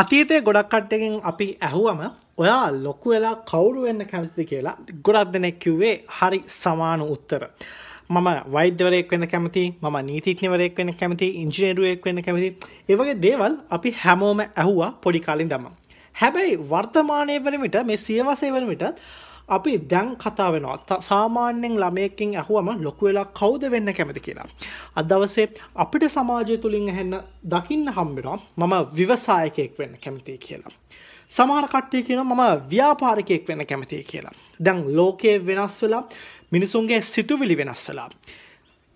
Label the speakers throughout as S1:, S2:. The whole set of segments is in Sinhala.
S1: අතීතය ගොඩක් කට්ටකින් අපි ඇහුවම ඔයා ලොකු වෙලා කවුරු වෙන්න කැමති කියලා ගොඩක් දෙනෙක් කිව්වේ හරි සමාන උත්තර. මම වෛද්‍යවරයෙක් වෙන කැමති ම නීතික්නවරයෙක් වෙන කැමති ඉංජිනේරුවෙක් වෙන කැමති ඒවගේ දේවල් අපි හැමෝම ඇහුවා පොඩි කාලින් දම. හැබැයි වර්තමානය වනවිට මේ සියවසය වනවිටත් අපි දැන් කතා වෙනවා සාමාන්‍යෙන් ළමයකින් ඇහුවම ලොකු වෙලා කවුද වෙන්න කැමති කියලා. අදවසේ අපිට සමාජය තුළින් ඇහෙන්න දකින්න හම්බෙනවා මම විවසායකයෙක් වෙන්න කැමතියි කියලා. සමහර කට්ටිය කියන මම ව්‍යාපාරිකයෙක් වෙන්න කැමතියි කියලා. දැන් ලෝකයේ වෙනස් වෙලා මිනිසුන්ගේ සිතුවිලි වෙනස් වෙලා.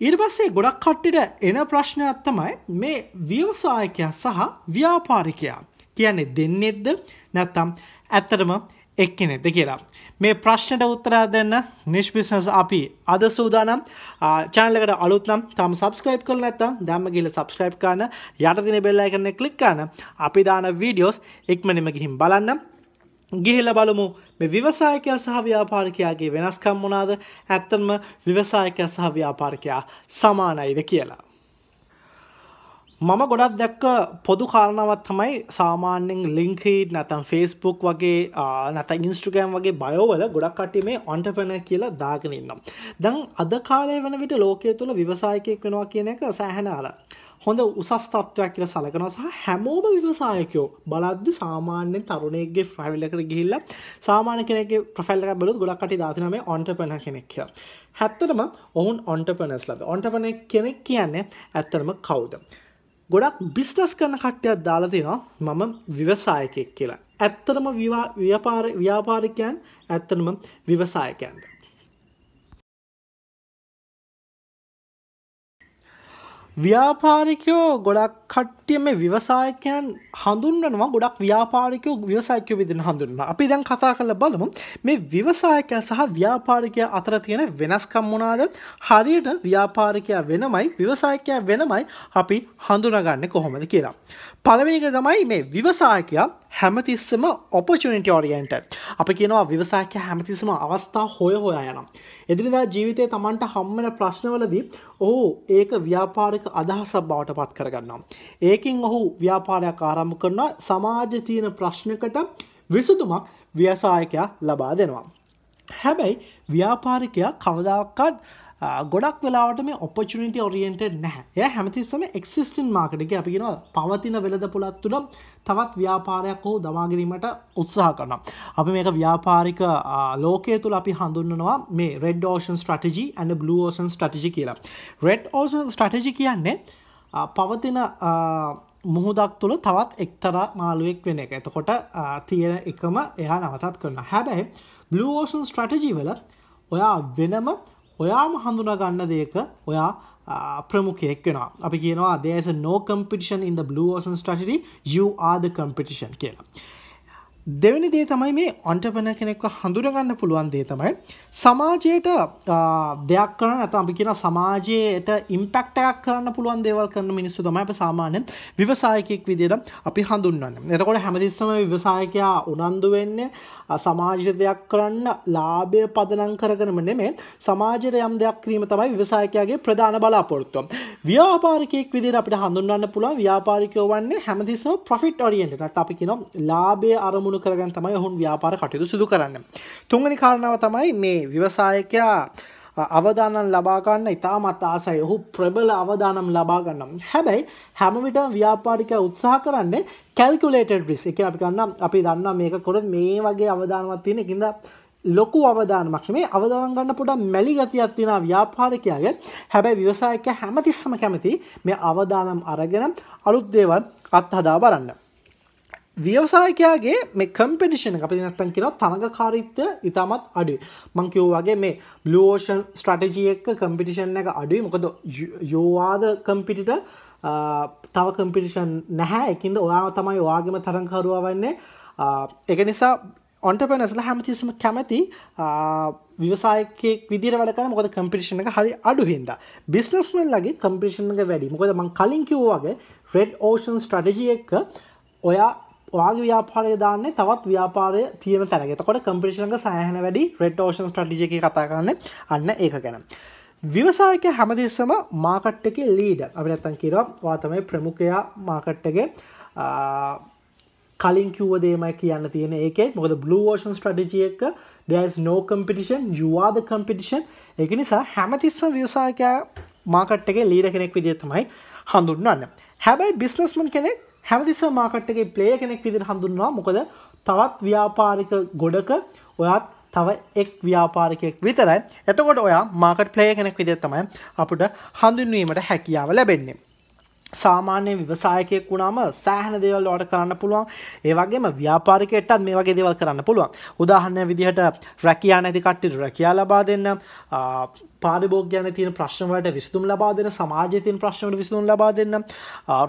S1: ඊට පස්සේ ගොඩක් කට්ටිට එන ප්‍රශ්නයක් තමයි මේ ව්‍යවසායකයා සහ ව්‍යාපාරිකයා කියන්නේ දෙන්නෙද්ද නැත්තම් ඇත්තටම එක්කෙනෙක්ද කියලා. මේ ප්‍රශ්නට උත්තරා දෙන්න නිශ්බිස්නස් අපි අද සූදානම් චානලකට අලුත්නම් තම සබස්ක්‍රයිප් කල නැත්තම් දැම ගිල සබස්ක්‍රයිප් කරන යටතින බෙල්ලා කරන කලික් කරන අපි දාන වීඩියෝස් එක්මනිම ගිහින් බලන්න ගිහිල බලමු මේ විවසායකයා සහ ව්‍යාපාරිකයාගේ වෙනස්කම් මොනාද ඇත්තන්ම විවසායකයා සහ ව්‍යාපාරිකයා සමානයිද කියලා. මම ගොඩක් දැක්ක පොදු කාරණාවත් තමයි සාමාන්‍යෙන් ලිංකහිට නැතම් ෆෙස්බුක් වගේ නැත ඉන්ස්ට්‍රගෑම් වගේ බයෝවල ගොඩක් කටි මේ ඔන්ටපන කියලා දාගෙන ඉන්නම්. දැන් අද කාලය වන විට ලෝකය තුළ විවසායකයෙක් වෙනවා කියන එක සෑහැන අර. හොඳ උසස් තත්ත්වයක් කියල සලකන සහ හැමෝම විවසායකයෝ බලද්දි සාමාන්‍යෙන් තරුණයගේ ෆ්‍රැවිල්ලකට ගිහිල්ල සාමාන කෙනෙ ප්‍රෆල්ලක බලු ගොඩක්ට දාතිනම ඔන්ටපන කෙනෙක් කියලා. හැත්තටම ඔවුන් ඔන්ටපනස් ලද ඔන්ටපන කෙනෙක් කියන්නේ ඇත්තරම කවුද. ගොඩක් බිස්නස් කරන කට්ටයක් දාලා තියෙනවා මම විවසායකෙක් කියලා. ඇත්තටම ව්‍යාපාර ව්‍යාපාරිකයන් ඇත්තටම විවසායකයන්ද. ව්‍යාපාරිකයෝ ගොඩක් කට්ටිය මේ විවසායකයන් හඳුන්වනවා ගොඩක් ව්‍යාපාරිකය ව්‍යවසායක විදින හඳුන්න අපි දැන් කතා කළ බලමු මේ විවසායකය සහ ව්‍යාපාරිකය අතර තියෙන වෙනස්කම් මොනාද හරියට ව්‍යාපාරිකයා වෙනමයි විවසායකයා වෙනමයි අපි හඳුනගන්න කොහොමද කියලා. පළවෙනික තමයි මේ විවසායකයා හැමතිස්සම ඔපචනිට ෝරියන්ට අපි කියනවා විවසායක හැමතිස්සම අවස්ථා හොය හොයා යනම්. එදිරිදා ජීවිතය තමන්ට හම්මන ප්‍රශ්නවලදී ඕහු ඒක ව්‍යාපාරික අදහසක් බවට පත් කරගන්නම්. ඒකින් ඔහු ව්‍යාපාරයක් ආරම්භ කරනවා සමාජ තියෙන ප්‍රශ්නකට විසඳුමක් ව්‍යසායකයා ලබා දෙනවා. හැබැයි ව්‍යාපාරිකයා කවදාක්කත් ගොඩක් වෙලාට මේ ඔපචනිට ඔරියෙන්ට නැහැ එය හැමතිස්සම එක්සිස්ටන් මාකටක අපිගෙන පවතින වෙලද පුළත් තුළ තවත් ව්‍යාපාරයක් හෝ දමාගරීමට උත්සාහ කරනම්. අපි මේක ව්‍යාපාරික ලෝකය තුළ අපි හඳුන්නනවා මේ රෙඩ් ෝෂන් ස්ටටජි ඇන බ්ලෝෂන් ස්ටටජි කියලා. රෙඩ් ෝෂන් ස්ටටජි කියන්නේ පවතින මුහුදක් තුළ තවත් එක්තරා මාළුවෙක් වෙන එක එතකොට තියෙන එකම එයා නවතත් කරන හැබැයි බ්ලෝෂන් ස්ට්‍රටජී වල ඔයා වෙනම ඔයාම හඳුන ගන්න දෙයක ඔයා ප්‍රමුඛයෙක් වෙන අපි කියනවා දේස නෝ කම්පිටිෂන් ඉන් බ්ලෝෂන් ස්ටටි යආද කම්පිටිෂන් කියලා දෙවැනි දේ තමයි මේ ඔන්ටපන කෙනෙක්ව හඳුරගන්න පුළුවන් දේ තමයි සමාජයට දෙයක් කරන ඇත අපි කියෙන සමාජයට ඉම්පෙක්ටයක් කරන්න පුළුවන් දේවල් කරන මිනිස්සු තමයි අප සාමාන්‍යෙන් විවසායකෙක් විදිට අපි හඳුන්වන්න එතකොට හැමතිස්සම විවසායකයා උනන්දු වෙන්නේ සමාජ දෙයක් කරන්න ලාභය පදනං කරගනම නෙමේ සමාජයට යම් දෙයක් කිරීම තමයි විවසායකයාගේ ප්‍රධාන බලාපොරොත්තුව ව්‍යාපාරිකයෙක් විදිට අපිට හඳුන්වන්න පුළුවන් ව්‍යාපාරිකය වන්නේ හැමතිස්සම ප්‍රෆිට් ඔරියෙන්ට අපි කිනම් ලාබය අරමුණ දියුණු කරගන්න තමයි ඔහුන් ව්‍යාපාර කටයුතු සිදු කරන්න. තුන්වැනි කාරණාව තමයි මේ ව්‍යවසායකයා අවදානම් ලබාගන්න ඉතාමත් ආසයි ඔහු ප්‍රබල අවදානම් ලබාගන්නම් හැබැයි හැමවිට ව්‍යාපාරික උත්සාහ කරන්නේ කැල්කුලේටඩ රිස් එක අපි ගන්න අපි දන්න මේක කොරත් මේ වගේ අවධානවත් තියෙන එකඳ ලොකු අවධානමක් මේ අවදාන ගන්න පුඩා මැලි ගතියක් තියෙන ව්‍යාපාරිකයාගේ හැබැයි ව්‍යවසායක හැමතිස්සම කැමති මේ අවදානම් අරගෙන අලුත් දේවල් අත්හදා බලන්න ව්‍යවසායකයාගේ මේ කම්පිටිෂන අපි නත්තන් කියෙන තනකාරිත්වය ඉතාමත් අඩු මංකිව්වාගේ මේ බ්ලෝෂන් ස්ට්‍රටජිය එක්ක කම්පිටිෂන් එක අඩුයි මොකද යෝවාද කම්පිටිට තව කම්පිටිෂන් නැහැ එකින්ද ඔයාම තමයි වාගේම තරංකරුවා වන්නේ එක නිසා ඔන්ට පැනසල හැමතිස්ම කැමති විවසායකෙක් විදිර වැඩකන මොකද කම්පිටිෂන එක හරි අඩු හින්ද බිස්නස්මල් ලගේ කම්පිෂන් එක වැඩි මොකද මං කලින් කිව්වාගේ රෙඩ් ඕෂන් ස්ට්‍රටජිය එක්ක ඔයා ඔයාගේ ව්‍යාපාරය දාන්නේ තවත් ව්‍යාපාරය තියෙන තැනගතකොට කම්පිෂන්ක සෑහන වැඩි රෙටෝෂන් ටටිජක කතා කරන්න අන්න ඒක ගැන. විවසායක හැමදිස්සම මාකට් එක ලීඩ අපිනැත්තන් කිරක් වාතමයි ප්‍රමුඛයා මාකට්ටගේ කලින් කිවදේමයි කියන්න තියෙන ඒක මොකද බලෝෝෂන් ටඩිජියක දැස් නෝ කම්පිටිෂන් යවාද කම්පිටිෂන් එක නිසා හැමතිස්සම් ව්‍යවසායකයා මාකට්ටගේ ලීඩ කෙනෙක් විදිත්තමයි හඳුන්වන්න හැබැයි බිස්නස්මන් කෙනෙක් හැමදිස්ස මාකට්ගේ ප්ලේ කෙනෙක් විදිර හඳුන්වා මොකද තවත් ව්‍යාපාරික ගොඩක ඔයත් තව එක් ව්‍යාපාරිකයෙක් විතරයි එතකොට ඔයා මාකට් ප්ලේ කෙනෙක් විදිර තමයි අපට හඳුන්වීමට හැකියාව ලැබෙන්නේ සාමාන්‍ය විවසායකයක් වුණාම සෑහන දේවල් ඔට කරන්න පුළුවන් ඒවගේම ව්‍යාපාරිකයටත් මේ වගේ දේවල් කරන්න පුළුවන් උදාහන්න විදිහට රැකයා නැතිකට්ටි රැකයා ලබා දෙන්න පාරිභෝග්‍යන තියෙන ප්‍රශ්නවලට විසතුම් ලබා දෙන සමාජය තින් ප්‍රශ්නට විසඳුම් ලබා දෙන්න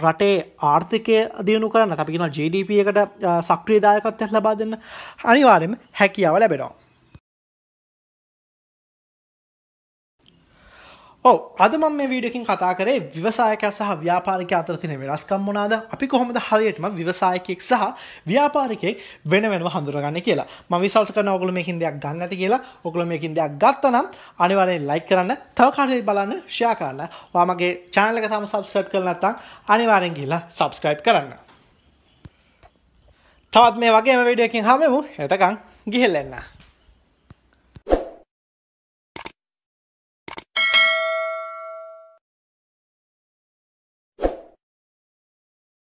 S1: රටේ ආර්ථිකය දියුණු කරන්න අපිෙන GDP එකට සක්්‍රියදායකත්යක් ලබා දෙන්න අනිවාරෙන් හැකියාව ලැබෙනවා ඔව අද මම මේ වීඩකින් කතා කරේ විවසායක සහ ව්‍යාපාරික අතර තින වෙනස්කම් මොනාද අපි කොහොමද හරියටම විවසායකෙක් සහ ව්‍යාපාරිකෙක් වෙන වෙනව හඳුරගන්න කියලා මම විශ්වාස කරන ඔගොල්ලෝ මේකින් දෙයක් ගන්න නැති කියලා ඔගොල්ලෝ මේකින් දෙයක් ගත්තනම් අනිවාර්යෙන් ලයික් කරන්න තව කාටද බලන්න ෂෙයා කරන්න ඔයා මගේ channel එක තාම subscribe කරලා නැත්නම් අනිවාර්යෙන් ගිහලා subscribe කරන්න තවත් මේ වගේම වීඩියෝ එකකින් හමෙමු එතකන් ගිහිල්ලා එන්න